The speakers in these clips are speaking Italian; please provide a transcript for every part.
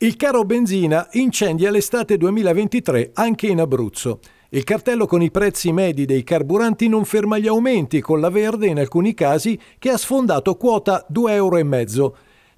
Il caro benzina incendia l'estate 2023 anche in Abruzzo. Il cartello con i prezzi medi dei carburanti non ferma gli aumenti, con la verde in alcuni casi che ha sfondato quota 2,5 euro.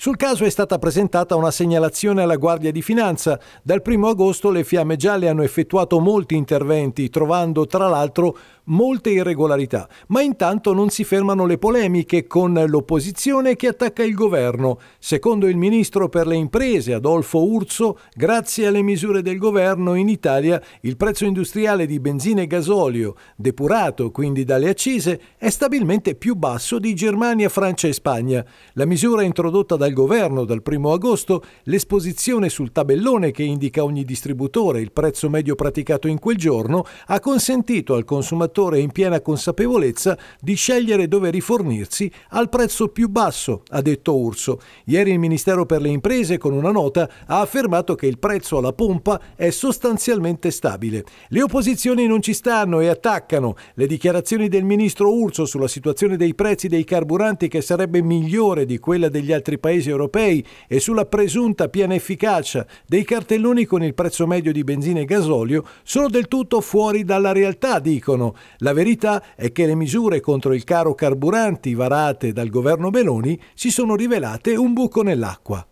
Sul caso è stata presentata una segnalazione alla Guardia di Finanza. Dal 1 agosto le Fiamme Gialle hanno effettuato molti interventi, trovando tra l'altro molte irregolarità. Ma intanto non si fermano le polemiche con l'opposizione che attacca il governo. Secondo il ministro per le imprese Adolfo Urso, grazie alle misure del governo in Italia il prezzo industriale di benzina e gasolio, depurato quindi dalle accise, è stabilmente più basso di Germania, Francia e Spagna. La misura introdotta dal dal governo dal 1 agosto l'esposizione sul tabellone che indica ogni distributore il prezzo medio praticato in quel giorno ha consentito al consumatore in piena consapevolezza di scegliere dove rifornirsi al prezzo più basso, ha detto Urso. Ieri il Ministero per le Imprese con una nota ha affermato che il prezzo alla pompa è sostanzialmente stabile. Le opposizioni non ci stanno e attaccano. Le dichiarazioni del ministro Urso sulla situazione dei prezzi dei carburanti che sarebbe migliore di quella degli altri paesi paesi europei e sulla presunta piena efficacia dei cartelloni con il prezzo medio di benzina e gasolio sono del tutto fuori dalla realtà, dicono. La verità è che le misure contro il caro carburanti varate dal governo Meloni si sono rivelate un buco nell'acqua.